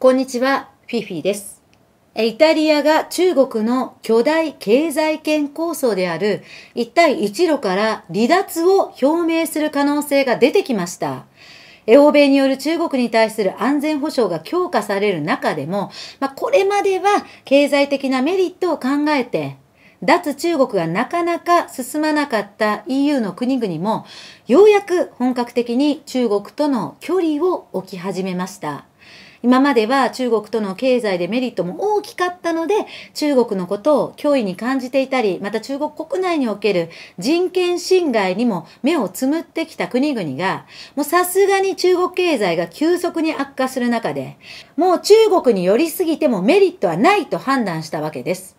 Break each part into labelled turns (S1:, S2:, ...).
S1: こんにちは、フィフィです。イタリアが中国の巨大経済圏構想である一帯一路から離脱を表明する可能性が出てきました。欧米による中国に対する安全保障が強化される中でも、まあ、これまでは経済的なメリットを考えて、脱中国がなかなか進まなかった EU の国々も、ようやく本格的に中国との距離を置き始めました。今までは中国との経済でメリットも大きかったので、中国のことを脅威に感じていたり、また中国国内における人権侵害にも目をつむってきた国々が、もうさすがに中国経済が急速に悪化する中で、もう中国に寄りすぎてもメリットはないと判断したわけです。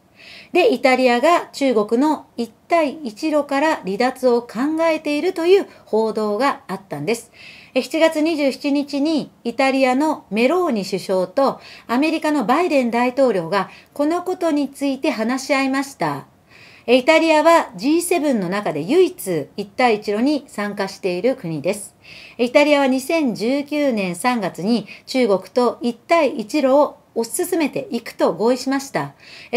S1: で、イタリアが中国の一帯一路から離脱を考えているという報道があったんです。7月27日にイタリアのメローニ首相とアメリカのバイデン大統領がこのことについて話し合いました。イタリアは G7 の中で唯一一帯一路に参加している国です。イタリアは2019年3月に中国と一帯一路を推し進めていくと合意しました。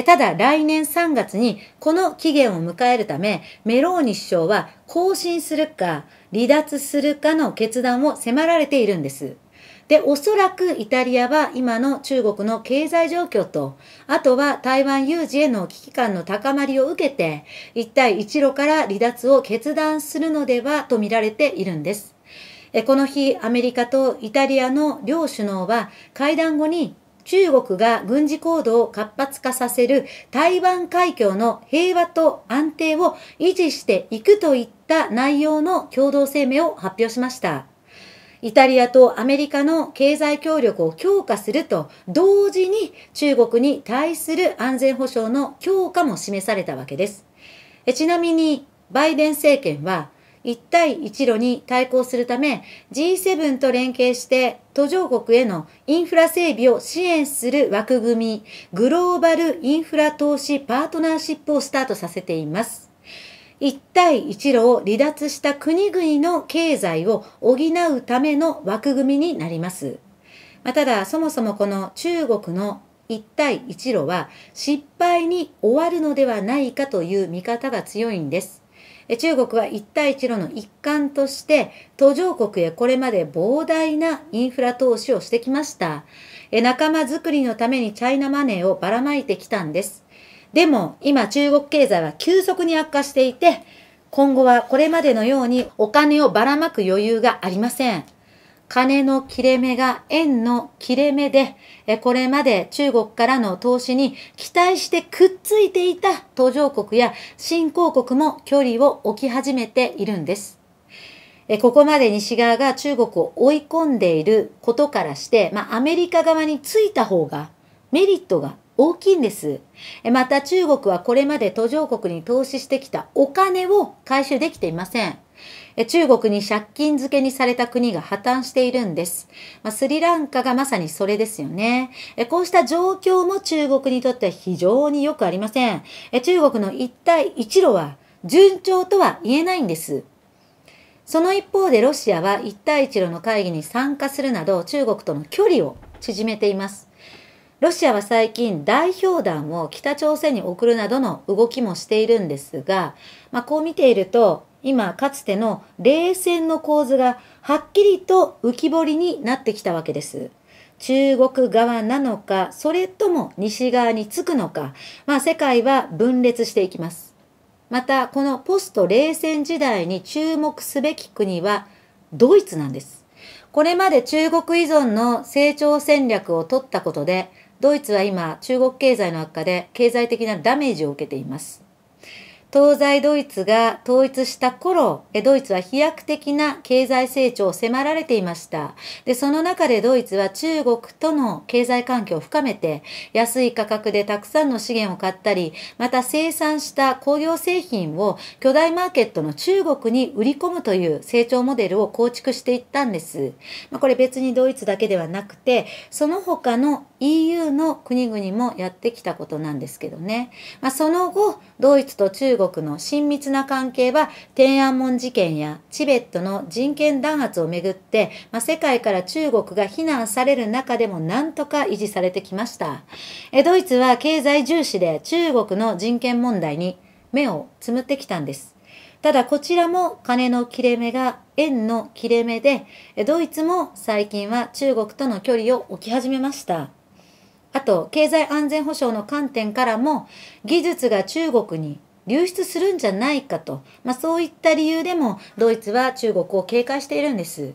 S1: ただ来年3月にこの期限を迎えるため、メローニ首相は更新するか離脱するかの決断を迫られているんです。で、おそらくイタリアは今の中国の経済状況と、あとは台湾有事への危機感の高まりを受けて、一帯一路から離脱を決断するのではと見られているんです。この日、アメリカとイタリアの両首脳は会談後に中国が軍事行動を活発化させる台湾海峡の平和と安定を維持していくといった内容の共同声明を発表しました。イタリアとアメリカの経済協力を強化すると同時に中国に対する安全保障の強化も示されたわけです。ちなみにバイデン政権は一帯一路に対抗するため G7 と連携して途上国へのインフラ整備を支援する枠組みグローバルインフラ投資パートナーシップをスタートさせています。一帯一路を離脱した国々の経済を補うための枠組みになります。まただ、そもそもこの中国の一帯一路は失敗に終わるのではないかという見方が強いんです。中国は一帯一路の一環として途上国へこれまで膨大なインフラ投資をしてきました仲間づくりのためにチャイナマネーをばらまいてきたんですでも今中国経済は急速に悪化していて今後はこれまでのようにお金をばらまく余裕がありません金の切れ目が円の切れ目で、これまで中国からの投資に期待してくっついていた途上国や新興国も距離を置き始めているんです。ここまで西側が中国を追い込んでいることからして、まあ、アメリカ側についた方がメリットが大きいんです。また中国はこれまで途上国に投資してきたお金を回収できていません。中国に借金付けにされた国が破綻しているんです。まあ、スリランカがまさにそれですよね。こうした状況も中国にとっては非常によくありません。中国の一帯一路は順調とは言えないんです。その一方でロシアは一帯一路の会議に参加するなど中国との距離を縮めています。ロシアは最近代表団を北朝鮮に送るなどの動きもしているんですが、まあ、こう見ていると今かつての冷戦の構図がはっきりと浮き彫りになってきたわけです。中国側なのか、それとも西側につくのか、まあ世界は分裂していきます。また、このポスト冷戦時代に注目すべき国はドイツなんです。これまで中国依存の成長戦略を取ったことで、ドイツは今中国経済の悪化で経済的なダメージを受けています。東西ドイツが統一した頃、ドイツは飛躍的な経済成長を迫られていました。で、その中でドイツは中国との経済環境を深めて、安い価格でたくさんの資源を買ったり、また生産した工業製品を巨大マーケットの中国に売り込むという成長モデルを構築していったんです。まあ、これ別にドイツだけではなくて、その他の EU の国々もやってきたことなんですけどね。まあ、その後、ドイツと中国の親密な関係は天安門事件やチベットの人権弾圧をめぐって、まあ、世界から中国が非難される中でもなんとか維持されてきました。えドイツは経済重視で中国の人権問題に目をつむってきたんです。ただこちらも金の切れ目が円の切れ目で、ドイツも最近は中国との距離を置き始めました。あと、経済安全保障の観点からも、技術が中国に流出するんじゃないかと、まあ、そういった理由でも、ドイツは中国を警戒しているんです。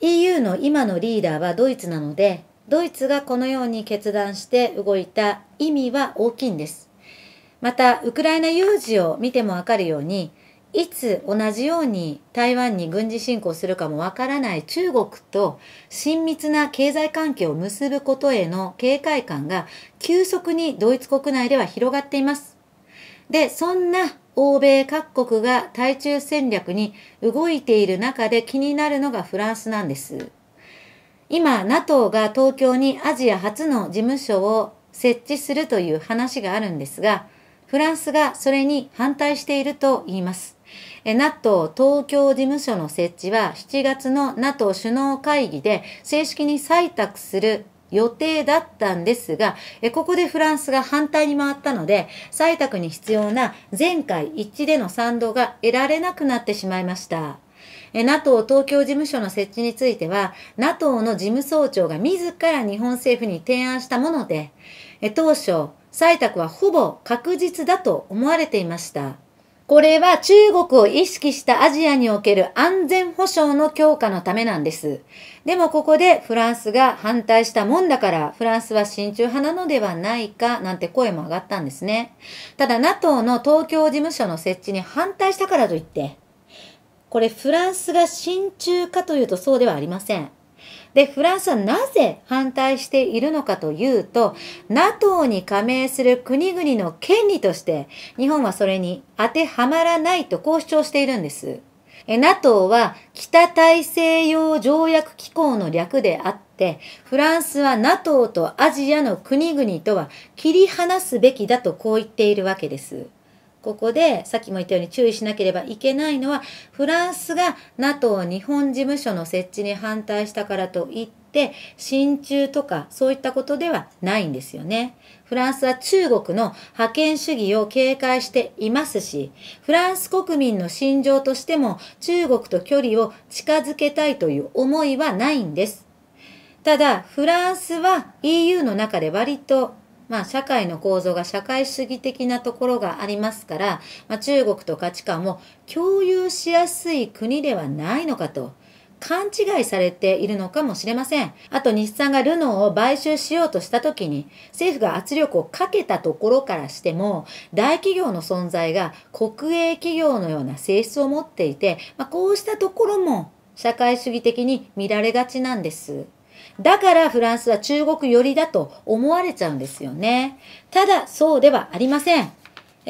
S1: EU の今のリーダーはドイツなので、ドイツがこのように決断して動いた意味は大きいんです。また、ウクライナ有事を見てもわかるように、いつ同じように台湾に軍事侵攻するかもわからない中国と親密な経済関係を結ぶことへの警戒感が急速にドイツ国内では広がっています。で、そんな欧米各国が対中戦略に動いている中で気になるのがフランスなんです。今、NATO が東京にアジア初の事務所を設置するという話があるんですが、フランスがそれに反対していると言います。NATO 東京事務所の設置は7月の NATO 首脳会議で正式に採択する予定だったんですが、ここでフランスが反対に回ったので、採択に必要な全会一致での賛同が得られなくなってしまいました。NATO 東京事務所の設置については、NATO の事務総長が自ら日本政府に提案したもので、当初、採択はほぼ確実だと思われていました。これは中国を意識したアジアにおける安全保障の強化のためなんです。でもここでフランスが反対したもんだからフランスは親中派なのではないかなんて声も上がったんですね。ただ NATO の東京事務所の設置に反対したからといって、これフランスが親中かというとそうではありません。で、フランスはなぜ反対しているのかというと、NATO に加盟する国々の権利として、日本はそれに当てはまらないとこう主張しているんです。NATO は北大西洋条約機構の略であって、フランスは NATO とアジアの国々とは切り離すべきだとこう言っているわけです。ここでさっきも言ったように注意しなければいけないのはフランスが NATO 日本事務所の設置に反対したからといって親中とかそういったことではないんですよね。フランスは中国の覇権主義を警戒していますし、フランス国民の心情としても中国と距離を近づけたいという思いはないんです。ただ、フランスは EU の中で割とまあ、社会の構造が社会主義的なところがありますから、まあ、中国と価値観を共有しやすい国ではないのかと。勘違いされているのかもしれません。あと日産がルノーを買収しようとした時に政府が圧力をかけたところからしても大企業の存在が国営企業のような性質を持っていて、まあ、こうしたところも社会主義的に見られがちなんです。だからフランスは中国寄りだと思われちゃうんですよね。ただ、そうではありません。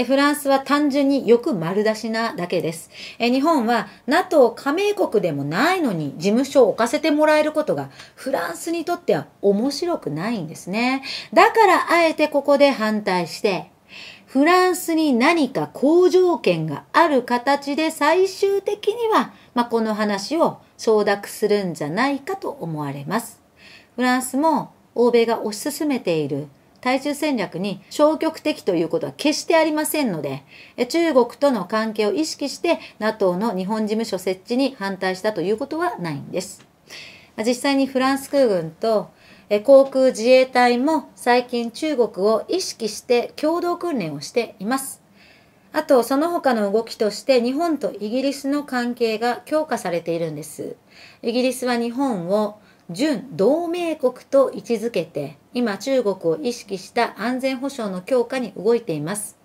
S1: フランスは単純によく丸出しなだけです。日本は NATO 加盟国でもないのに事務所を置かせてもらえることがフランスにとっては面白くないんですね。だからあえてここで反対してフランスに何か好条件がある形で最終的には、まあ、この話を承諾するんじゃないかと思われます。フランスも欧米が推し進めている対中戦略に消極的ということは決してありませんので、中国との関係を意識して NATO の日本事務所設置に反対したということはないんです。実際にフランス空軍と航空自衛隊も最近中国を意識して共同訓練をしています。あと、その他の動きとして日本とイギリスの関係が強化されているんです。イギリスは日本を準同盟国と位置づけて、今中国を意識した安全保障の強化に動いています。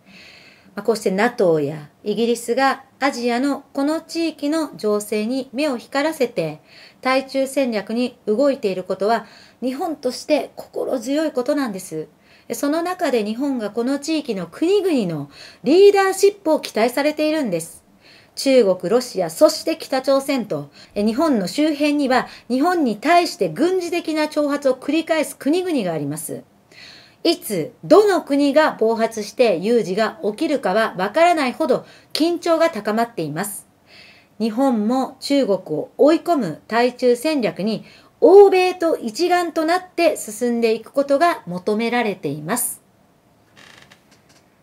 S1: こうして NATO やイギリスがアジアのこの地域の情勢に目を光らせて対中戦略に動いていることは日本として心強いことなんです。その中で日本がこの地域の国々のリーダーシップを期待されているんです。中国、ロシア、そして北朝鮮と、日本の周辺には日本に対して軍事的な挑発を繰り返す国々があります。いつ、どの国が暴発して有事が起きるかはわからないほど緊張が高まっています。日本も中国を追い込む対中戦略に欧米と一丸となって進んでいくことが求められています。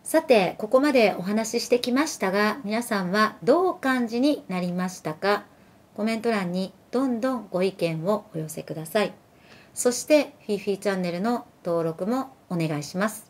S1: さてここまでお話ししてきましたが皆さんはどう感じになりましたかコメント欄にどんどんご意見をお寄せくださいそしてフィーフィーチャンネルの登録もお願いします